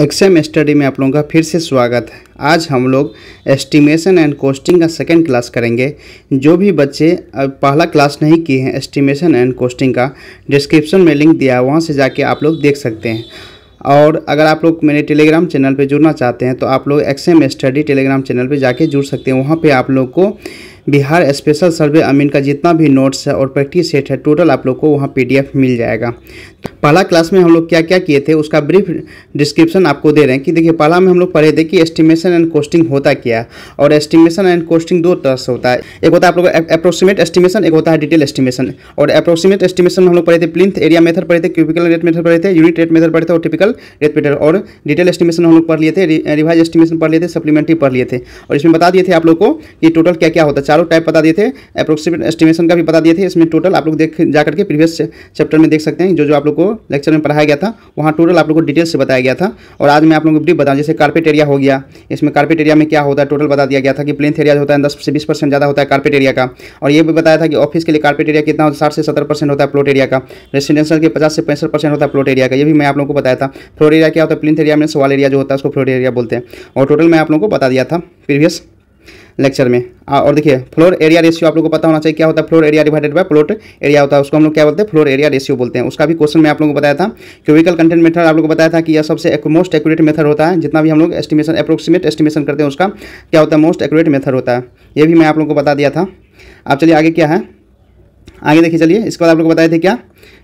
XM study में आप लोगों का फिर से स्वागत है आज हम लोग एस्टिमेशन एंड कोस्टिंग का सेकेंड क्लास करेंगे जो भी बच्चे पहला क्लास नहीं किए हैं एस्टिमेशन एंड कोस्टिंग का डिस्क्रिप्शन में लिंक दिया है वहाँ से जाके आप लोग देख सकते हैं और अगर आप लोग मेरे टेलीग्राम चैनल पर जुड़ना चाहते हैं तो आप लोग एक्सएम स्टडी टेलीग्राम चैनल पर जाके जुड़ सकते हैं वहाँ पर आप लोग को बिहार स्पेशल सर्वे अमीन का जितना भी नोट्स है और प्रैक्टिस सेट है टोटल आप लोग को वहाँ पी मिल जाएगा पहला क्लास में हम लोग क्या क्या किए थे उसका ब्रीफ डिस्क्रिप्शन आपको दे रहे हैं कि देखिए पहला में हम लोग पढ़े थे कि एस्टिमेशन एंड कोस्टिंग होता क्या और एस्टिमेशन एंड कोस्टिंग दो तरह से होता है एक होता है आप लोग अप्रोक्सीमेट एस्टिमेशन एक होता है डिटेल एस्टिमेशन और अप्रोक्सीमेट एस्टिमेशन हम लोग पढ़े थे प्लिंथ एरिया मेथड पढ़े थे क्यूबिकल रेट मेथड पढ़े थे यूनिट रेट मेथड पढ़े थे और टिपिकल रेट मेथड और डिटेल एस्टिमेशन हम लोग पढ़ लिए थे रिवाइज एस्टिमेशन पढ़ लिए थे सप्लीमेंट्री पढ़ लिए थे और इसमें बता दिए थे आप लोग को कि टोटल क्या क्या होता है चारों टाइप बता दिए थे अप्रोक्सीमेट एस्टिमेशन का भी बता दिए थे इसमें टोटल आप लोग देख जा करके प्रीवियस चैप्टर में देख सकते हैं जो जो आप लोग को लेक्चर में पढ़ाया गया था वहाँ टोटल आप लोग को डिटेल से बताया गया था और आज मैं आप लोगों को ब्रीफ बताऊँ जैसे कारपेट एरिया हो गया इसमें कारपेट एरिया में क्या होता है टोटल बता दिया गया था कि प्लेन एरिया होता है दस से बीस परसेंट ज़्यादा होता है कारपेट एरिया का और ये भी बताया था कि ऑफिस के लिए कार्पेट एरिया कितना होता है साठ से सत्तर परसेंट होता है प्लॉट एरिया का रेसिडेंशियल के पचास से पैंसठ परसेंट होता है प्लॉट एरिया का ये भी मैं आप लोगों को बताया था फ्लोर एरिया क्या होता है प्लेन एरिया में सवाल एरिया जो होता है उसको फ्लोर एरिया बोलते हैं और टोटल मैं आप लोगों को बता दिया था प्रीवियस लेक्चर में और देखिए फ्लोर एरिया रेशियो आप लोगों को पता होना चाहिए क्या होता है floor area divided by plot area होता है उसको हम लोग क्या बोलते हैं फ्लोर एरिया रेशियो बोलते हैं उसका भी क्वेश्चन मैं आप लोगों को बताया था क्यूबिकल कंटेंट मेथड आप लोगों को बताया था कि यह सबसे मोस्ट एक्यूरेट मेथड होता है जितना भी हम लोग एस्टिमेशन अप्रोक्सीमेट एस्टिमेशन करते हैं उसका क्या होता है मोस्ट एक्यूरेट मेथड होता है ये भी मैं आप लोगों को बता दिया था आप चलिए आगे क्या है आगे देखिए चलिए इसके बाद आप लोग बताए थे क्या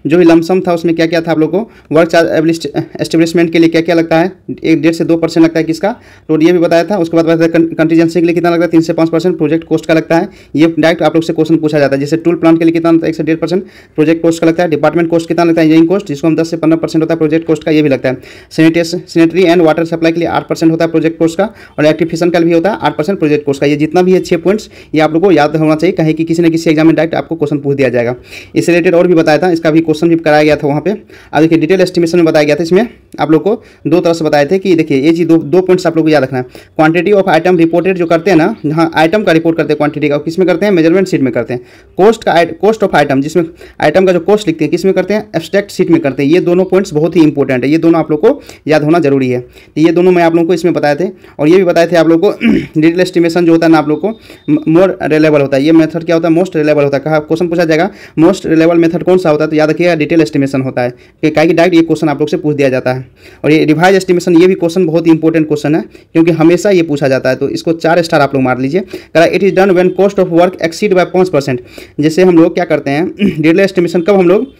जो भी लमसम था उसमें क्या क्या था आप लोग को वर्क चार्ज एस्टेब्लिशमेंट के लिए क्या क्या लगता है एक डेढ़ से दो परसेंट लगता है किसका तो ये भी बताया था उसके बाद बताया कंटीजेंसी के लिए कितना लगता है तीन से पाँच परसेंट प्रोजेक्ट कोस्ट का लगता है ये डायरेक्ट आप लोग से क्वेश्चन पूछा जाता है जैसे टूल प्लांट के लिए कितना एक से डेढ़ परसेंट प्रोजेक्ट कोस्ट का लगता है डिपार्टमेंट कोस्ट कितना लगता है इंजीनियरिंग कोस्ट जिसको हम दस से पंद्रह परसेंट होता है प्रोजेक्ट कोस्ट का ये भी लगता है सैनिटरी एंड वाटर सप्लाई के लिए आठ परसेंट होता है प्रोजेक्ट कोस्ट का और एक्टिफिशन का भी होता है आठ परसेंट प्रोजेक्ट कोस्ट का ये जितना भी है छः पॉइंट्स ये आप लोग को याद होना चाहिए कहीं कि किसी न किसी एग्जाम में डायरेक्ट आपको क्वेश्चन पूछ दिया जाएगा इससे रिलेटेड और भी बताया था इसका भी क्वेश्चन भी कराया गया था वहाँ पे अब देखिए डिटेल एस्टिमेशन में बताया गया था इसमें आप लोग को दो तरह से बताए थे कि देखिए ये चीज़ दो दो पॉइंट्स आप लोग को याद रखना है क्वांटिटी ऑफ आइटम रिपोर्टेड जो करते हैं ना जहाँ आइटम का रिपोर्ट करते हैं क्वांटिटी का किस में करते हैं मेजरमेंट सीट में करते हैं कॉस्ट का कॉस्ट ऑफ आइटम जिसमें आइटम का जो कॉस्ट लिखते हैं किस में करते हैं एब्सट्रैक्ट सीट में करते हैं ये दोनों पॉइंट्स बहुत ही इंपॉर्टेंट है ये दोनों आप लोग को याद होना जरूरी है तो ये दोनों मैं आप लोग को इसमें बताए थे और ये भी बताए थे आप लोग को डिटेल एस्टिमेशन जो होता है ना आप लोग को मोर रिलेबल होता है ये मेथड क्या होता है मोस्ट रिलेबल होता है कहा क्वेश्चन पूछा जाएगा मोस्ट रिलेबल मेथड कौन सा होता है तो याद रखिएगा डिटेल एस्टिमेशन होता है कि डायरेक्ट ये क्वेश्चन आप लोग से पूछ दिया जाता है और ये रिवाइज एस्टिमेशन ये भी क्वेश्चन बहुत इंपॉर्टेंट क्वेश्चन है क्योंकि हमेशा ये पूछा जाता है तो इसको चार स्टार आप लोग मार लीजिए करा it is done when cost of work exceed by पाँच परसेंट जैसे हम लोग क्या करते हैं रियल एस्टिमेशन कब हम लोग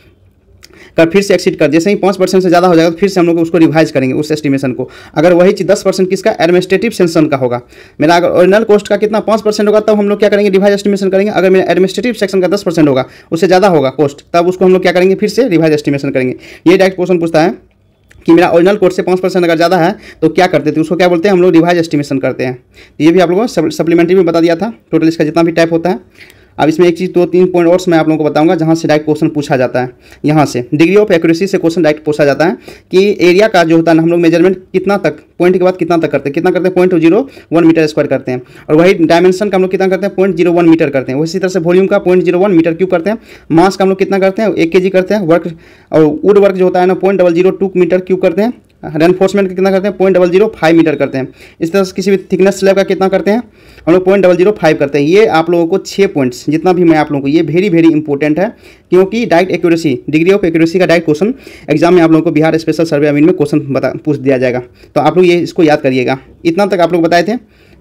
कर फिर से एक्सीड कर जैसे ही पाँच परसेंट से ज़्यादा हो जाएगा तो फिर से हम लोग उसको रिवाइज करेंगे उस एस्टिमेशन को अगर वही चीज दस परसेंट किसका एडमिनिस्ट्रेटिव सेक्शन का होगा मेरा अगर ओरिजिनल कॉस्ट का कितना पाँच परसेंट होगा तब तो हम लोग क्या करेंगे रिवाइज एस्टिमेशन करेंगे अगर मेरा एडमिनिस्ट्रेटिव सेक्शन का दस परसेंट होगा उससे ज़्यादा होगा कॉस्ट तब उसको हम लोग क्या करेंगे फिर से रिवाइज एस्टिमेशन करेंगे ये डायरेक्ट क्वेश्चन पूछता है कि मेरा ओरिजिनल कोर्स से पाँच परसेंट अगर ज़्यादा है तो क्या करते थे उसको क्या बोलते हैं हम लोग रिवाइज एस्टिमेशन करते हैं ये भी आप लोगों को सप्लीमेंट्री में बता दिया था टोटल इसका जितना भी टाइप होता है अब इसमें एक चीज़ दो तीन पॉइंट और मैं आप लोगों को बताऊंगा जहाँ से डायरेक्ट क्वेश्चन पूछा जाता है यहाँ से डिग्री ऑफ एक्यूरेसी से क्वेश्चन डायरेक्ट पूछा जाता है कि एरिया का जो होता है ना हम लोग मेजरमेंट कितना तक पॉइंट के बाद कितना तक करते हैं कितना करते हैं point zero one metre square करते हैं और वही डायमेंशन का हम लोग कितना करते हैं पॉइंट जीरो वन मीटर करते हैं उसी तरह से वॉल्यूम का point zero one metre cube करते हैं मास का हम लोग कितना करते हैं एक के जी करते हैं वर्क और वुड वर्क जो होता है ना point double zero two metre cube करते हैं रेनफोर्समेंट का कितना करते हैं point double zero five metre करते हैं इस तरह से किसी भी थिकनेस स्लैब का कितना करते हैं हम लोग पॉइंट डबल जीरो फाइव करते हैं ये आप लोगों को छः पॉइंट्स जितना भी मैं आप लोगों को ये वेरी वेरी इंपॉर्टेंट है क्योंकि direct accuracy degree of accuracy का डायरेक्ट क्वेश्चन एग्जाम में आप लोगों को बिहार स्पेशल सर्वे अमीन में क्वेश्चन बता पूछ दिया जाएगा तो आप लोग ये इसको याद करिएगा इतना तक आप लोग बताए थे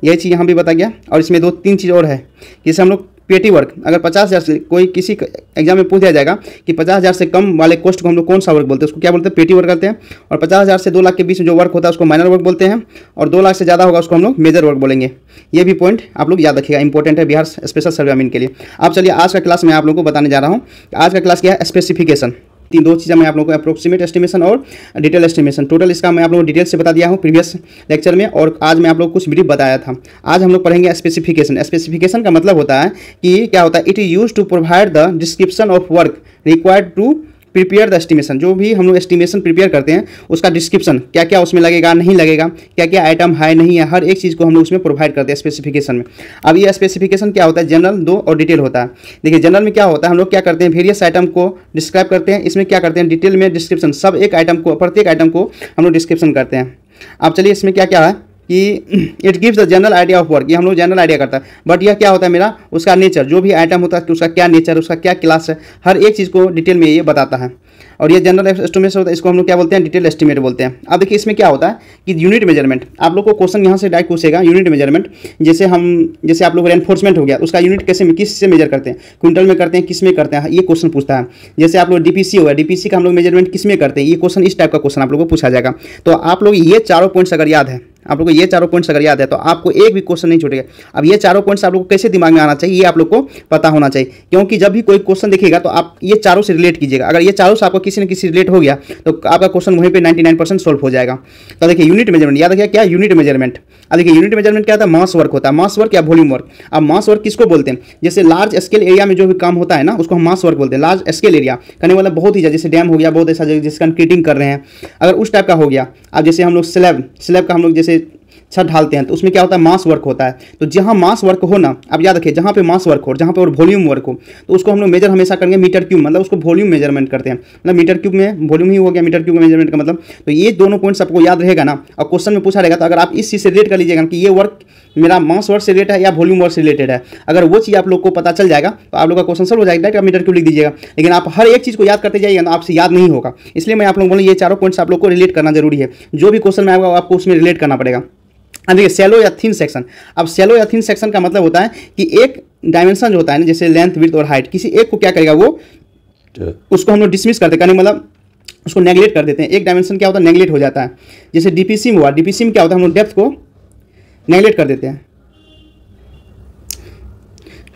यही चीज़ यहाँ भी बताया गया और इसमें दो तीन चीज़ और है जैसे हम लोग पेटी वर्क अगर पचास हज़ार से कोई किसी एग्जाम में पूछ दिया जाएगा कि पचास हज़ार से कम वाले कोस्ट को हम लोग कौन सा वर्क बोलते हैं उसको क्या बोलते हैं पेटी वर्क करते हैं और पचास हज़ार से दो लाख के बीच में जो वर्क होता है उसको माइनर वर्क बोलते हैं और दो लाख से ज़्यादा होगा उसको हम लोग मेजर वर्क बोलेंगे ये भी पॉइंट आप लोग याद रखेगा इंपॉर्टेंट है बिहार स्पेशल सर्वे के लिए आप चलिए आज का क्लास मैं आप लोग को बताने जा रहा हूँ आज का क्लास क्या है स्पेसिफिकेशन तीन दो चीज़ें मैं आप लोगों को अप्रोक्सीमेट एस्टिमेशन और डिटेल एस्टिमेशन टोटल इसका मैं आप लोगों को डिटेल से बता दिया हूँ प्रीवियस लेक्चर में और आज मैं आप लोग कुछ ब्रीफ बताया था आज हम लोग पढ़ेंगे स्पेसिफिकेशन स्पेसिफिकेशन का मतलब होता है कि क्या होता है it is use to provide the description of work required to prepare the estimation जो भी हम लोग एस्टिमेशन प्रिपेयर करते हैं उसका डिस्क्रिप्शन क्या क्या उसमें लगेगा नहीं लगेगा क्या क्या आइटम है नहीं है हर एक चीज़ को हम लोग उसमें प्रोवाइड करते हैं स्पेसिफिकेशन में अब ये स्पेसिफिकेशन क्या होता है जनरल दो और डिटेल होता है देखिए जनरल में क्या होता है हम लोग क्या करते हैं वेरियस आइटम को डिस्क्राइब करते हैं इसमें क्या करते हैं डिटेल में डिस्क्रिप्शन सब एक आइटम को प्रत्येक आइटम को हम लोग डिस्क्रिप्शन करते हैं अब चलिए इसमें क्या क्या है कि it gives the general idea of work ये हम लोग जनरल आइडिया करता है बट यह क्या होता है मेरा उसका नेचर जो भी आइटम होता है उसका क्या नेचर उसका क्या क्लास है हर एक चीज़ को डिटेल में ये बताता है और ये जनरल एस्टिमेट होता है इसको हम लोग क्या बोलते हैं डिटेल एस्टिमेट बोलते हैं अब देखिए इसमें क्या होता है कि यूनिट मेजरमेंट आप लोग को क्वेश्चन यहाँ से डायरेक्ट पूछेगा यूनिट मेजरमेंट जैसे हम जैसे आप लोग एनफोर्समेंट हो गया उसका यूनिट कैसे किस से मेजर करते हैं क्विंटल में करते हैं किस में करते हैं ये क्वेश्चन पूछता है जैसे आप लोग डीपीसी हो गया डीपीसी का हम लोग मेजरमेंट किस में करते हैं ये क्वेश्चन इस टाइप का क्वेश्चन आप लोग को पूछा जाएगा तो आप लोग ये चारों पॉइंट्स अगर याद है आप लोग को ये चारों पॉइंट्स अगर याद है तो आपको एक भी क्वेश्चन नहीं छूटेगा अब ये चारों पॉइंट्स आप लोगों को कैसे दिमाग में आना चाहिए ये आप लोग को पता होना चाहिए क्योंकि जब भी कोई क्वेश्चन देखेगा तो आप ये चारों से रिलेट कीजिएगा अगर ये चारों से आपको किसी न किसी रिलेट हो गया तो आपका क्वेश्चन वहीं पर नाइन्टी सोल्व हो जाएगा तो देखिए यूनिट मेजरमेंट याद रखिए क्या यूनिट मेजरमेंट अब देखिए यूनिट मेजरमेंट क्या होता है मास वर्क होता है मास वर्क या वॉल्यूम वर्क अब मास वर्क किसको बोलते हैं जैसे लार्ज स्केल एरिया में जो भी काम होता है ना उसको हम मास वर्क बोलते हैं लार्ज स्केल एरिया करने वाला बहुत ही जैसे डैम हो गया बहुत ऐसा जिसका हम कर रहे हैं अगर उस टाइप का हो गया अब जैसे हम लोग स्लैब स्लैब का हम लोग जैसे छत ढालते हैं तो उसमें क्या होता है मास वर्क होता है तो जहाँ मास वर्क हो ना अब याद रखिए जहाँ पे मास वर्क हो जहाँ पे और वॉल्यूम वर्क हो तो उसको हम लोग मेजर हमेशा करेंगे मीटर क्यूब मतलब उसको वॉल्यूम मेजरमेंट करते हैं मतलब मीटर क्यूब में वॉल्यूम ही हो गया मीटर क्यूब में मेजरमेंट का मतलब तो ये दोनों पॉइंट्स आपको याद रहेगा ना और क्वेश्चन में पूछा रहेगा तो अगर आप इस चीज़ से रिलेट कर लीजिएगा कि ये वर्क मेरा मास वर्क से रिलेटेड है या वॉल्यूम वर्क से रिलेटेड है अगर वो चीज़ आप लोग को पता चल जाएगा तो आप लोग का क्वेश्चन सर हो जाएगा डायरेक्ट मीटर क्यूब लिख दीजिएगा लेकिन आप हर एक चीज़ को याद करते जाइए ना तो आपसे याद नहीं होगा इसलिए मैं आप लोग बोले ये चारों पॉइंट्स आप लोग को रिलेट करना जरूरी है जो भी क्वेश्चन में आएगा आपको उसमें रिलेट करना पड़ेगा देखिए सेलो या थिन सेक्शन अब सेलो या थिन सेक्शन का मतलब होता है कि एक डायमेंशन जो होता है ना जैसे लेंथ विथ और हाइट किसी एक को क्या करेगा वो उसको हम लोग डिसमिस कर हैं मतलब उसको नेगलेक्ट कर देते हैं एक डायमेंशन क्या होता है नेगलेक्ट हो जाता है जैसे डीपीसी में हुआ डीपीसी में क्या होता है हम लोग डेप्थ को नेगलेक्ट कर देते हैं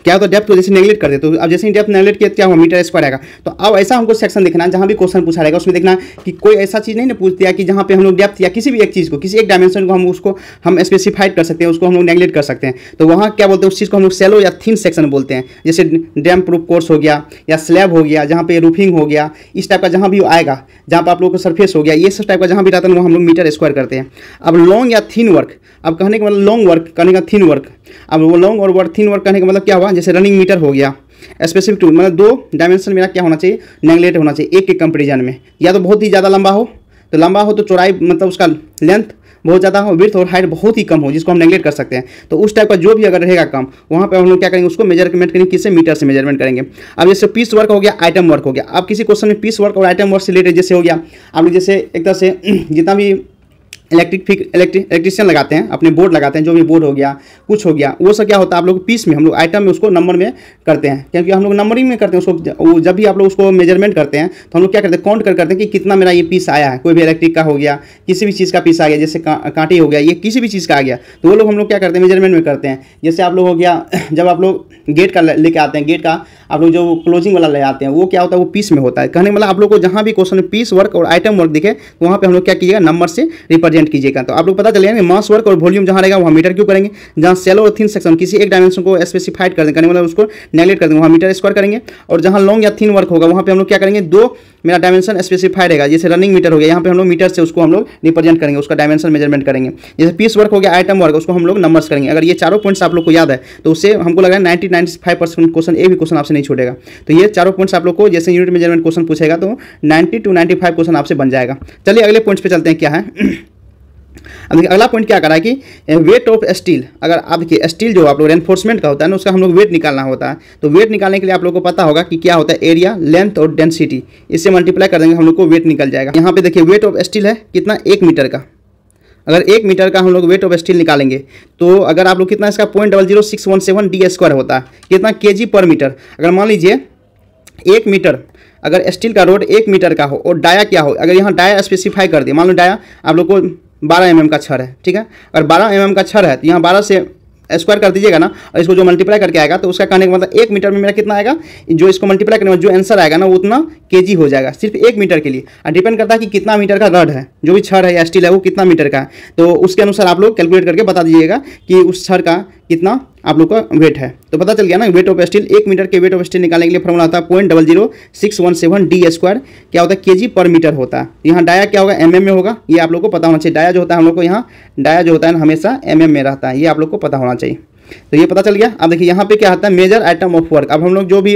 क्या तो डेप्थ को जैसे नेगलेक्ट कर देते हो अब जैसे ही डेप्थ नेगलेक्ट किया क्या हुआ मीटर स्क्वायर आएगा तो अब ऐसा हमको सेक्शन देखना जहां जहाँ भी क्वेश्चन पूछा रहेगा उसमें देखना कि कोई ऐसा चीज़ नहीं ना पूछ दिया कि जहाँ पे हम लोग डेप्थ या किसी भी एक चीज़ को किसी एक डायमेंशन को हम उसको हम स्पेसिफाइड कर सकते हैं उसको हम लोग नेगलेक्ट कर सकते हैं तो वहाँ क्या बोलते हैं उस चीज़ को हम लोग सेलो या थीन सेक्शन बोलते हैं जैसे डैम प्रूफ कोर्स हो गया या स्लैब हो गया जहाँ पे रूफिंग हो गया इस टाइप का जहाँ भी आएगा जहाँ पर आप लोग को सरफेस हो गया ये सब टाइप का जहाँ भी रहता है वहाँ हम लोग मीटर स्क्वायर करते हैं अब लॉन्ग या थीन वर्क अब कहने का मतलब लॉन्ग वर्क कहने का थीन वर्क अब वो लॉन्ग और वर्क थीन वर्क कहने का मतलब क्या हुआ जैसे रनिंग मीटर हो गया स्पेसिफिक टूल मतलब दो डायमेंशन मेरा क्या होना चाहिए नेगलेट होना चाहिए एक के कंपेरिजन में या तो बहुत ही ज़्यादा लंबा हो तो लंबा हो तो चौड़ाई मतलब उसका लेंथ बहुत ज़्यादा हो विर्थ और हाइट बहुत ही कम हो जिसको हम नेगलेट कर सकते हैं तो उस टाइप का जो भी अगर रहेगा कम वहाँ पर हम लोग क्या करेंगे उसको मेजरमेंट करेंगे किससे मीटर से मेजरमेंट करेंगे अब जैसे पीस वर्क हो गया आइटम वर्क हो गया अब किसी क्वेश्चन में पीस वर्क और आइटम वर्क से रिलेटेड जैसे हो गया आप जैसे एक तरह से जितना भी इलेक्ट्रिक फिक इलेक्ट्रिक इलेक्ट्रिशियन लगाते हैं अपने बोर्ड लगाते हैं जो भी बोर्ड हो गया कुछ हो गया वो सब क्या होता है आप लोग पीस में हम लोग आइटम में उसको नंबर में करते हैं क्योंकि हम लोग नंबरिंग में करते हैं उसको वो जब भी आप लोग उसको मेजरमेंट करते हैं तो हम लोग क्या करते हैं काउंट कर करते हैं कि कितना मेरा ये पीस आया है कोई भी इलेक्ट्रिक का हो गया किसी भी चीज़ का पीस आ गया जैसे कांटे हो गया ये किसी भी चीज़ का आ गया तो वो लोग हम लोग क्या करते हैं मेजरमेंट में करते हैं जैसे आप लोग हो गया जब आप लोग गेट का लेके आते हैं गेट का आप लोग जो क्लोजिंग वाला ले आते हैं वो क्या होता है वो पीस में होता है कहने वाला मतलब आप लोग को जहाँ भी क्वेश्चन पीस वर्क और आइटम वर्क दिखे तो वहाँ पर हम लोग क्या किएगा नंबर से रिप्रेजेंट रिप्रेजेंट कीजिएगा तो आप लोग पता चलेगा मास वर्क और वॉल्यूम जहाँ रहेगा वहाँ मीटर क्यों करेंगे जहाँ सेलो और थिन सेक्शन किसी एक डायमेंशन को स्पेसिफाइड कर देंगे करने मतलब उसको नेगलेक्ट कर देंगे वहाँ मीटर स्क्वायर करेंगे और जहाँ लॉन्ग या थिन वर्क होगा वहाँ पर हम लोग क्या करेंगे दो मेरा डायमेंशन स्पेसिफाइड रहेगा जैसे रनिंग मीटर हो गया यहाँ पर हम लोग मीटर से उसको हम लोग रिप्रेजेंट करेंगे उसका डायमेंशन मेजरमेंट करेंगे जैसे पीस वर्क हो गया आइटम वर्क उसको हम लोग नंबर्स करेंगे अगर ये चारों पॉइंट्स आप लोग को याद है तो उससे हमको लगा ninety ninety five percent question ए भी क्वेश्चन आपसे नहीं छोड़ेगा तो ये चारों पॉइंट्स आप लोग को जैसे यूनिट मेजरमेंट क्वेश्चन पूछेगा तो ninety two ninety five question आपसे बन जाएगा चलिए अगले पॉइंट्स पे चलते हैं क्या है अब देखिए अगला पॉइंट क्या करा कि वेट ऑफ स्टील अगर आप देखिए स्टील जो आप लोग रेनफोर्समेंट का होता है ना उसका हम लोग वेट निकालना होता है तो वेट निकालने के लिए आप लोग को पता होगा कि क्या होता है एरिया लेंथ और डेंसिटी इससे मल्टीप्लाई कर देंगे हम लोग को वेट निकल जाएगा यहाँ पे देखिए वेट ऑफ स्टील है कितना एक मीटर का अगर एक मीटर का हम लोग वेट ऑफ स्टील निकालेंगे तो अगर आप लोग कितना इसका point double zero six one seven D square होता है कितना के जी पर मीटर अगर मान लीजिए एक मीटर अगर स्टील का रोड एक मीटर का हो और डाया क्या हो अगर यहाँ डाया स्पेसिफाई कर दिया मान लो डाया आप लोग को बारह एम का छर है ठीक है अगर बारह एम का छर है तो यहाँ बारह से स्क्वायर कर दीजिएगा ना और इसको जो मल्टीप्लाई करके आएगा तो उसका कहने का मतलब एक मीटर में मेरा कितना आएगा जो इसको मल्टीप्लाई करने में जो आंसर आएगा ना वो उतना केजी हो जाएगा सिर्फ एक मीटर के लिए और डिपेंड करता है कि कितना मीटर का रड है जो भी छड़ है या स्टील है वो कितना मीटर का है तो उसके अनुसार आप लोग कैलकुलेट करके बता दीजिएगा कि उस छड़ का कितना आप लोग का वेट है तो पता चल गया ना वेट ऑफ स्टील एक मीटर के वेट ऑफ स्टील निकालने के लिए फॉर्मूला होता है point double zero six one seven D square क्या होता है केजी पर मीटर होता है यहाँ डाया क्या होगा एमएम mm में होगा ये आप लोग को पता होना चाहिए डाया जो होता है हम लोग को यहाँ डाया जो होता है हमेशा एमएम mm में रहता है ये आप लोग को पता होना चाहिए तो ये पता चल गया अब देखिए यहाँ पे क्या आता है मेजर आइटम ऑफ वर्क अब हम लोग जो भी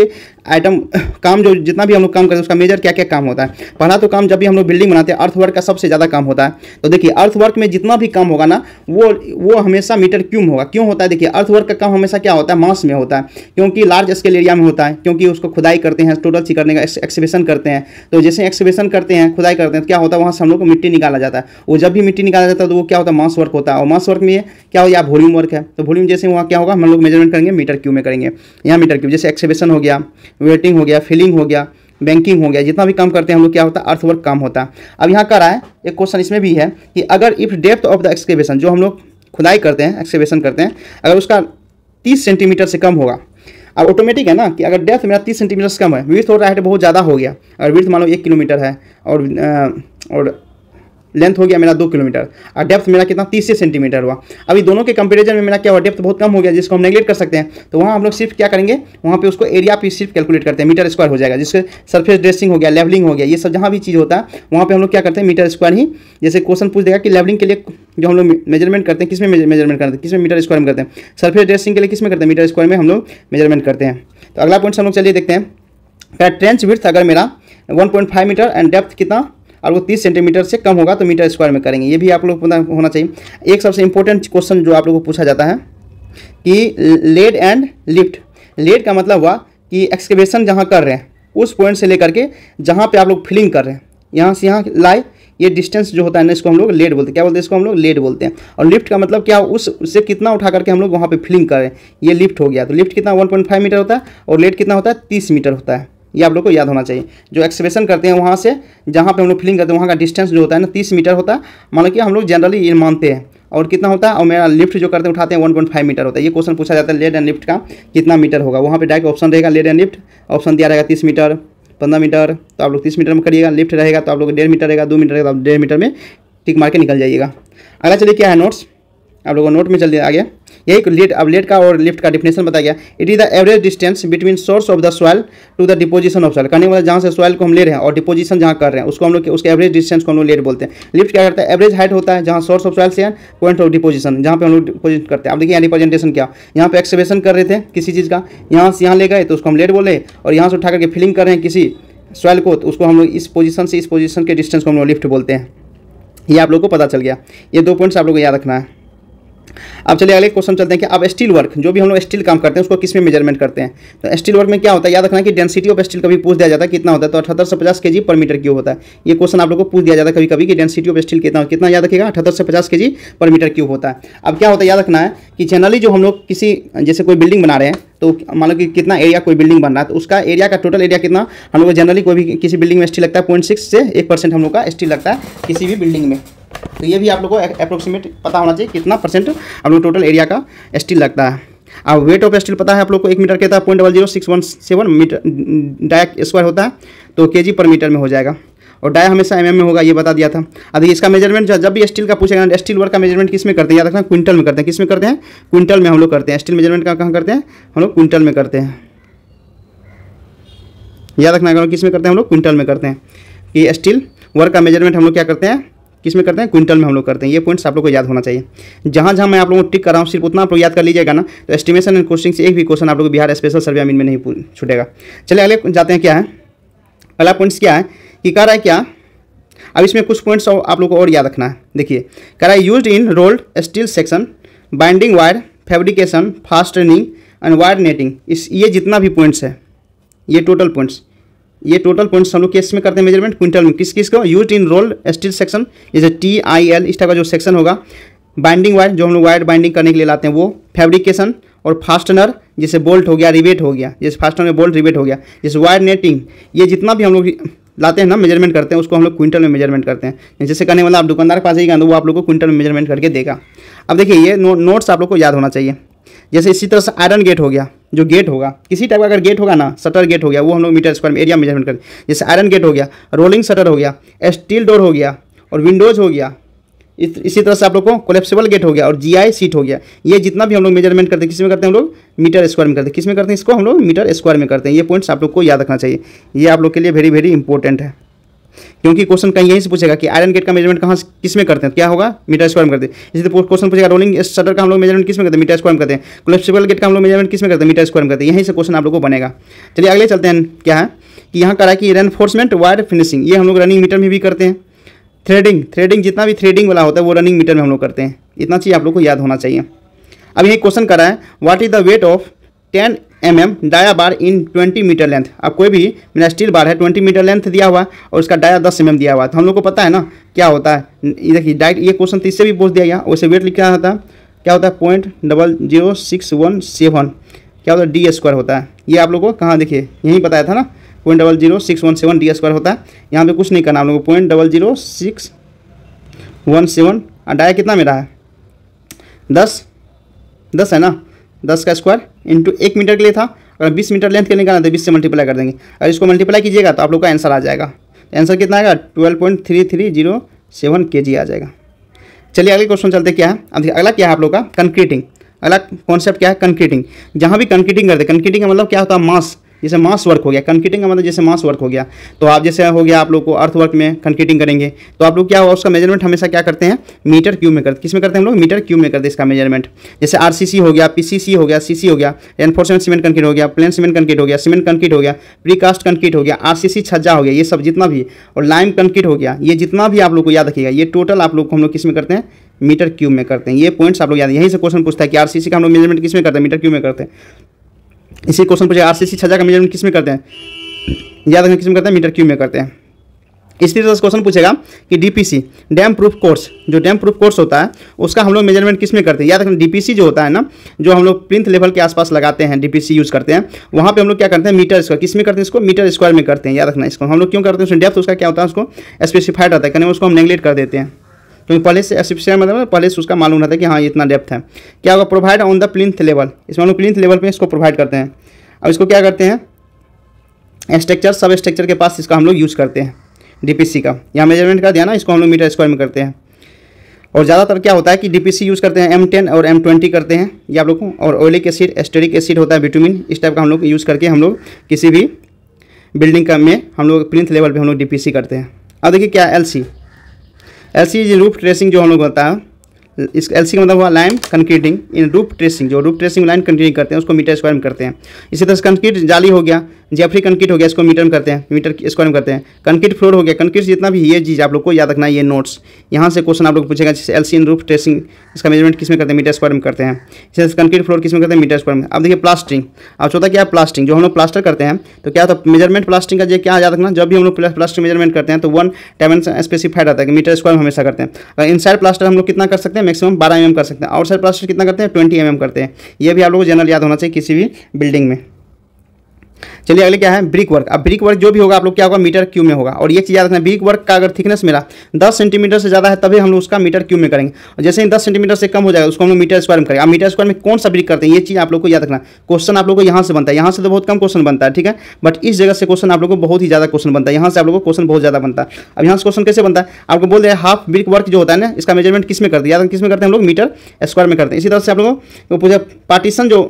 आइटम काम जो जितना भी हम लोग काम करते हैं उसका मेजर क्या क्या काम होता है पहला तो काम जब भी हम लोग बिल्डिंग बनाते हैं अर्थवर्क का सबसे ज़्यादा काम होता है तो देखिए अर्थवर्क में जितना भी काम होगा ना वो वो हमेशा मीटर क्यूम होगा क्यों होता है देखिए अर्थवर्क का काम हमेशा क्या होता है मास में होता है क्योंकि लार्ज स्केल एरिया में होता है क्योंकि उसको खुदाई करते हैं टोटल सी करने का एक्सीबिशन करते हैं तो जैसे एक्सीबिशन करते हैं खुदाई करते हैं तो क्या होता है वहाँ से हम लोग को मिट्टी निकाला जाता है वो जब भी मिट्टी निकाला जाता है तो वो क्या होता है मास वर्क होता है और मास वर्क में क्या हो या वॉल्यूम वर्क है तो वॉल्यूम जैसे वहाँ क्या होगा हम लोग मेजरमेंट करेंगे मीटर क्यूब में करेंगे यहाँ मीटर क्यू जैसे एक्सीबिशन हो गया वेटिंग हो गया फिलिंग हो गया बैंकिंग हो गया जितना भी काम करते हैं हम लोग क्या होता है अर्थवर्क काम होता है अब यहाँ कर रहा है एक क्वेश्चन इसमें भी है कि अगर if depth of the excavation जो हम लोग खुदाई करते हैं एक्सकेवेशन करते हैं अगर उसका तीस सेंटीमीटर से कम होगा अब ऑटोमेटिक है ना कि अगर डेप्थ मेरा तीस सेंटीमीटर से कम है विथ और राइट बहुत ज़्यादा हो गया अगर विथ मान लो एक किलोमीटर है और आ, और लेंथ हो गया मेरा दो किलोमीटर और डेप्थ मेरा कितना तीस से सेंटीमीटर हुआ अभी दोनों के कंपेरिजन में मेरा क्या हुआ डेप्थ बहुत कम हो गया जिसको हम नेगलेक्ट कर सकते हैं तो वहाँ हम लोग सिर्फ क्या करेंगे वहाँ पे उसको एरिया पे सिर्फ कैलकुलेट करते हैं मीटर स्क्वायर हो जाएगा जिससे सरफेस ड्रेसिंग हो गया लेवलिंग हो गया ये सब जहाँ भी चीज़ होता है वहाँ पर हम लोग क्या करते हैं मीटर स्क्वायर ही जैसे क्वेश्चन पूछ देगा कि लेवलिंग के लिए जो हम लोग मेजरमेंट करते हैं किस में मेजरमेंट करते हैं किस में मीटर स्क्वायर में करते हैं सरफेस ड्रेसिंग के लिए किस में करते हैं मीटर स्क्वायर में हम लोग मेजरमेंट करते हैं तो अगला पॉइंट हम लोग चलिए देखते हैं ट्रेंच विर्थ अगर मेरा 1.5 मीटर एंड डेप्थ कितना और वो तीस सेंटीमीटर से कम होगा तो मीटर स्क्वायर में करेंगे ये भी आप लोग पता होना चाहिए एक सबसे इंपॉर्टेंट क्वेश्चन जो आप लोग को पूछा जाता है कि लेड एंड लिफ्ट लेड का मतलब हुआ कि एक्सकेवेशन जहाँ कर रहे हैं उस पॉइंट से लेकर के जहाँ पे आप लोग फिलिंग कर रहे हैं यहाँ से यहाँ लाए ये डिस्टेंस जो होता है ना इसको हम लोग लेड बोलते हैं क्या बोलते हैं इसको हम लोग लेड बोलते हैं और लिफ्ट का मतलब क्या उस उससे कितना उठा करके हम लोग वहाँ पे फिलिंग कर रहे हैं ये लिफ्ट हो गया तो लिफ्ट कितना वन मीटर होता है और लेड कितना होता है तीस मीटर होता है ये आप लोग को याद होना चाहिए जो एक्सप्रेशन करते हैं वहाँ से जहाँ पे हम लोग फिलिंग करते हैं वहाँ का डिस्टेंस जो होता है ना तीस मीटर होता है मान कि हम लोग जनरली ये मानते हैं और कितना होता है और मेरा लिफ्ट जो करते हैं उठाते हैं 1.5 मीटर होता है ये क्वेश्चन पूछा जाता है लेड एंड लिफ्ट का कितना मीटर होगा वहाँ पर डायरेक्ट ऑप्शन रहेगा लेड एंड लिफ्ट ऑप्शन दिया रहेगा तीस मीटर पंद्रह मीटर तो आप लोग तीस मीटर में करिएगा लिफ्ट रहेगा तो आप लोग डेढ़ मीटर रहेगा दो मीटर रहेगा तो आप डेढ़ मीटर में टिक मार के निकल जाइएगा अगला चलिए क्या है नोट्स आप लोगों को नोट में जल्दी आ गया यही लेट अब लेट का और लिफ्ट का डिफिनेशन बताया गया it is the average distance between source of the soil to the deposition of soil करने वाला जहाँ से सॉइल को हम ले रहे हैं और डिपोजिशन जहाँ कर रहे हैं उसको हम लोग उसके एवरेज डिस्टेंस को हम लोग लेट बोलते हैं लिफ्ट क्या करता है एवरेज हाइट होता है जहाँ सोर्स ऑफ सॉइल से है पॉइंट ऑफ डिपोजिशन जहाँ पे हम लोग डिपोजिट करते हैं आप देखिए रिप्रेजेंटेशन क्या यहाँ पे एक्सेवेशन कर रहे थे किसी चीज़ का यहाँ से यहाँ ले गए तो उसको हम लेट बोले और यहाँ से उठा करके फिलिंग कर रहे हैं किसी सॉइल को तो उसको हम लोग इस पोजिशन से इस पोजिशन के डिस्टेंस को हम लोग लिफ्ट बोलते हैं ये आप लोग को पता चल गया ये दो पॉइंट्स आप लोग को याद रखना है अब चलिए अगले क्वेश्चन चलते हैं कि अब स्टील वर्क जो भी हम लोग स्टील काम करते हैं उसको किस में मेजरमेंट करते हैं तो स्टील वर्क में क्या होता है याद रखना कि डेंसिटी ऑफ स्टील कभी पूछ दिया जाता है कितना होता है तो अठहत्तर से पचास के पर मीटर क्यों होता है ये क्वेश्चन आप लोग को पूछ दिया जाता है कभी कभी कि डेंसिटी ऑफ स्टील कितना कितना याद रखेगा अठहत्तर से पचास के पर मीटर क्यों होता है अब क्या होता है याद रखना है कि जनरली जो हम लोग किसी जैसे कोई बिल्डिंग बना रहे हैं तो मान लो कि कितना एरिया कोई बिल्डिंग बन रहा है तो उसका एरिया का टोटल एरिया कितना हम लोग जनरली कोई भी किसी बिल्डिंग में स्टील लगता है पॉइंट सिक्स से एक परसेंट हम लोग का स्टील लगता है किसी भी बिल्डिंग में तो ये भी आप लोग को अप्रोक्सीमेट पता होना चाहिए कितना परसेंट आप लोग टोटल एरिया का स्टील लगता है अब वेट ऑफ स्टील पता है आप लोग को एक मीटर कहता है point double zero six one seven metre डायक स्क्वायर होता है तो जी पर मीटर में हो जाएगा और डाय हमेशा एमएम mm में होगा ये बता दिया था अब इसका मेजरमेंट जब भी स्टील का पूछेगा स्टील वर्क का मेजरमेंट किस में करते हैं याद रखना क्विंटल में करते हैं किस में करते हैं क्विंटल में हम लोग करते हैं स्टील मेजरमेंट का कहाँ करते हैं हम लोग क्विंटल में करते हैं याद रखना किस में करते हैं हम लोग क्विंटल में करते हैं कि स्टील वर्क का मेजरमेंट हम लोग क्या करते हैं किस में करते हैं क्विंटल में हम लोग करते हैं ये पॉइंट्स आप लोग को याद होना चाहिए जहाँ जहाँ मैं आप लोगों को टिक कर रहा हूँ सिर्फ उतना आप लोग याद कर लीजिएगा ना तो एस्टिमेशन एंड कोस्टिंग से एक भी क्वेश्चन आप लोग बिहार स्पेशल सर्वे अमीन में नहीं छूटेगा चले अगले जाते हैं क्या है पहला पॉइंट्स क्या है कि कह रहा है क्या अब इसमें कुछ पॉइंट्स आप लोग को और याद रखना है देखिए कह रहा है use in rolled steel section binding wire fabrication fast running and wire netting इस ये जितना भी पॉइंट्स है ये टोटल पॉइंट्स ये टोटल पॉइंट्स हम लोग केस में करते हैं मेजरमेंट क्विंटल में किस किस को use in roll steel section जैसे टी आई एल इस टाइप का जो सेक्शन होगा बाइंडिंग वायर जो हम लोग वायर बाइंडिंग करने के लिए लाते हैं वो फैब्रिकेशन और फास्टनर जैसे बोल्ट हो गया रिबेट हो गया जैसे फास्टनर में बोल्ट रिबेट हो गया जैसे वायर नेटिंग ये जितना भी हम लोग लाते हैं ना मेजरमेंट करते हैं उसको हम लोग क्विंटल में मेजरमेंट करते हैं जैसे करने वाला आप दुकानदार के पास ही तो वो आप लोग को क्विंटल में मेजरमेंट करके देगा अब देखिए ये नो, नोट्स आप लोग को याद होना चाहिए जैसे इसी तरह से आयरन गेट हो गया जो गेट होगा किसी टाइप का अगर गेट होगा ना शटर गेट हो गया वो हम लोग मीटर स्क्वायर में एरिया मेजरमेंट करते हैं जैसे आयरन गेट हो गया रोलिंग शटर हो गया स्टील डोर हो गया और विंडोज़ हो गया इस, इसी तरह से आप लोग को कोलेप्सिबल गेट हो गया और जीआई सीट हो गया ये जितना भी हम लोग मेजरमेंट करते हैं किस में करते हैं हम लोग मीटर स्क्वायर में करते हैं किसमें करते हैं इसको हम लोग मीटर स्क्वायर में करते हैं ये पॉइंट्स आप लोग को याद रखना चाहिए ये आप लोग के लिए वेरी वेरी इंपॉर्टेंट है क्योंकि क्वेश्चन कहीं यहीं से पूछेगा कि आयरन गेट का मेजरमेंट कहाँ किस में करते हैं क्या होगा मीटर स्क्वायर में करते हैं इसलिए क्वेश्चन तो पूछेगा रोलिंग शटर का हम लोग मेजरमेंट किस में करते हैं मीटर स्क्वायर में करते हैं कोलेप्सिबल गेट का हम लोग मेजरमेंट किस में करते हैं मीटर स्क्वायर में करते हैं यहीं से क्वेश्चन आप लोग को बनेगा चलिए अगले चलते हैं क्या है कि यहाँ करा कि रेनफोर्समेंट वायर फिनिशिंग ये हम लोग रनिंग मीटर में भी करते हैं थ्रेडिंग थ्रेडिंग जितना भी थ्रेडिंग वाला होता है वो रनिंग मीटर में हम लोग करते हैं इतना चीज़ आप लोग को याद होना चाहिए अब यही क्वेश्चन करा है what is the weight of ten M mm M dia bar in 20 metre length अब कोई भी मेरा स्टील बार है 20 मीटर लेंथ दिया हुआ और उसका डाया 10 एम mm दिया हुआ तो हम लोग को पता है ना क्या होता है देखिए डायरेक्ट ये क्वेश्चन तो इससे भी पूछ दिया गया वैसे वेट लिखा होता क्या होता है point double zero six one seven क्या होता है डी स्क्वायर होता है ये आप लोग को कहाँ देखिए यहीं बताया था ना point double zero six one seven D square होता है यहाँ पे कुछ नहीं करना हम लोग को point double zero six one seven और डाया कितना मेरा है दस दस है ना दस का स्क्वायर इंटू एक मीटर के लिए था अगर बीस मीटर लेंथ के लिए निकालना तो बीस से मल्टीप्लाई कर देंगे अगर इसको मल्टीप्लाई कीजिएगा तो आप लोग का आंसर आ जाएगा आंसर कितना आएगा twelve point three three zero seven K G आ जाएगा चलिए अगले क्वेश्चन चलते क्या है अब अगला क्या है आप लोग का कंक्रीटिंग अगला कॉन्सेप्ट क्या है कंक्रीटिंग जहाँ भी कंक्रीटिंग करते कंक्रीटिंग का मतलब क्या होता है मास जैसे मास वर्क हो गया कंक्रीटिंग का मतलब जैसे मास वर्क हो गया तो आप जैसे हो गया आप लोग को अर्थ वर्क में कंक्रीटिंग करेंगे तो आप लोग क्या हुआ उसका मेजरमेंट हमेशा क्या करते हैं मीटर क्यूब में करते किस में करते हैं हम लोग मीटर क्यूब में करते हैं इसका मेजरमेंट जैसे आर हो गया पी हो गया सी हो गया एनफोर्समेंट सीमेंट कंक्रीट हो गया प्लेन सीमेंट कंक्रीट हो गया सीमेंट कंक्रीट हो गया प्रीकास्ट कंक्रीट हो गया आर छज्जा हो गया ये सब जितना भी और लाइम कंक्रीट हो गया ये जितना भी आप लोग को याद रखिएगा ये टोटल आप लोग को हम लोग किस में करते हैं मीटर क्यूब में करते हैं ये पॉइंट्स आप लोग याद यहीं से क्वेश्चन पूछता है कि आरसीसी का हम लोग मेजरमेंट किस में करते हैं मीटर क्यूब में करते हैं इसी क्वेश्चन पूछा आर सी सी छजा का मेजरमेंट किस में करते हैं याद रखना किस में करते हैं मीटर क्यूब में करते हैं इसी तरह से क्वेश्चन पूछेगा कि डीपीसी डैम प्रूफ कोर्स जो डैम प्रूफ कोर्स होता है उसका हम लोग मेजरमेंट किस में करते हैं याद रखना डीपीसी जो होता है ना जो हम लोग प्रिंथ लेवल के आसपास लगाते हैं डीपीसी यूज़ करते हैं वहाँ पे हम लोग क्या करते हैं मीटर स्क्वायर किस में करते हैं इसको मीटर स्क्वायर में करते हैं याद रखना इसको हम लोग क्यों करते हैं उसमें डेप्थ उसका क्या होता है उसको स्पेसिफाइड रहता है कहीं उसको हम नेग्लेक्ट कर देते हैं क्योंकि तो पहले से एसिफिशियर मतलब पहले से उसका मालूम रहता है कि हाँ इतना डेप्थ है क्या होगा provide on the plinth level इसमें हम लोग प्लिंथ लेवल पर इसको प्रोवाइड करते हैं अब इसको क्या करते हैं स्ट्रक्चर सब स्ट्रक्चर के पास इसका हम लोग यूज़ करते हैं डी का यहाँ मेजरमेंट कर दिया ना इसको हम लोग मीटर स्क्वायर में करते हैं और ज़्यादातर क्या होता है कि डी यूज़ करते हैं एम टेन और एम ट्वेंटी करते हैं ये आप लोग और ऑयलिक एसिड एस्टेरिक एसिड होता है विटामिन इस टाइप का हम लोग यूज़ करके हम लोग किसी भी बिल्डिंग का में हम लोग प्रिंथ लेवल पे हम लोग डी करते हैं अब देखिए क्या C L C is roof tracing जो हम लोग होता है इस एल सी का मतलब हुआ लाइन कंक्रीटिंग इन रूप ट्रेसिंग जो रूप ट्रेसिंग लाइन कंक्रीटिंग करते हैं उसको मीटर स्क्वायर में करते हैं इसी तरह से कंक्रीट जाली हो गया जेफरी कंक्रीट हो गया इसको मीटर में करते हैं मीटर स्क्वायर में करते हैं कंक्रीट फ्लोर हो गया कंक्रीट जितना भी ये चीज़ आप लोग को याद रखना है ये नोट्स यहाँ से क्वेश्चन आप लोग पूछेगा जैसे L C N roof tracing इसका मेजरमेंट किस में करते हैं मीटर स्क्वायर में करते हैं जैसे कंक्रीट फ्लोर किस में करते हैं मीटर स्क्वायर में अब देखिए प्लास्टिंग अब चौथा क्या प्लास्टिंग जो हम लोग प्लास्टर करते हैं तो क्या होता है मेजरमेंट प्लास्टिंग का जो क्या याद रखना जब भी हम लोग प्लास्टिक मेजरमेंट करते हैं तो वन डायमेंशन स्पेसिफाइड आता है कि मीटर स्क्वायर में हमेशा करते हैं अगर इनसाइड प्लास्टर हम लोग कितना कर सकते हैं मैक्सिमम बारह एम mm कर सकते हैं आउटसाइड प्लास्टर कितना करते हैं ट्वेंटी एम mm करते हैं ये भी आप लोग को जनरल याद होना चाहिए किसी भी बिल्डिंग में चलिए अगले क्या है ब्रिक वर्क अब ब्रिक वर्क जो भी होगा आप लोग क्या होगा मीटर क्यू में होगा और ये चीज़ याद रखना ब्रिक वर्क का अगर थिकनेस मेरा दस सेंटीमीटर से ज़्यादा है तभी हम लोग उसका मीटर क्यू में करेंगे और जैसे ही दस सेंटीमीटर से कम हो जाएगा उसको हम लोग मीटर स्क्वायर में करेंगे आप मीटर स्क्वायर में कौन सा ब्रिक करते हैं ये चीज़ आप लोग को याद रखना क्वेश्चन आप लोग को यहाँ से बनता है यहाँ से तो बहुत कम क्वेश्चन बनता है ठीक है बट इस जगह से क्वेश्चन आप लोग को बहुत ही ज़्यादा क्वेश्चन बनता है यहाँ से आप लोग को क्वेश्चन बहुत ज़्यादा बनता है अब यहाँ से क्वेश्चन कैसे बनता है आपको बोल दिया हाफ ब्रिक वर्क जो होता है ना इसका मेजरमेंट किस में करते हैं याद किस में करते हैं हम लोग मीटर स्क्वायर में करते हैं इसी तरह से आप लोगों को पूछा पार्टीशन जो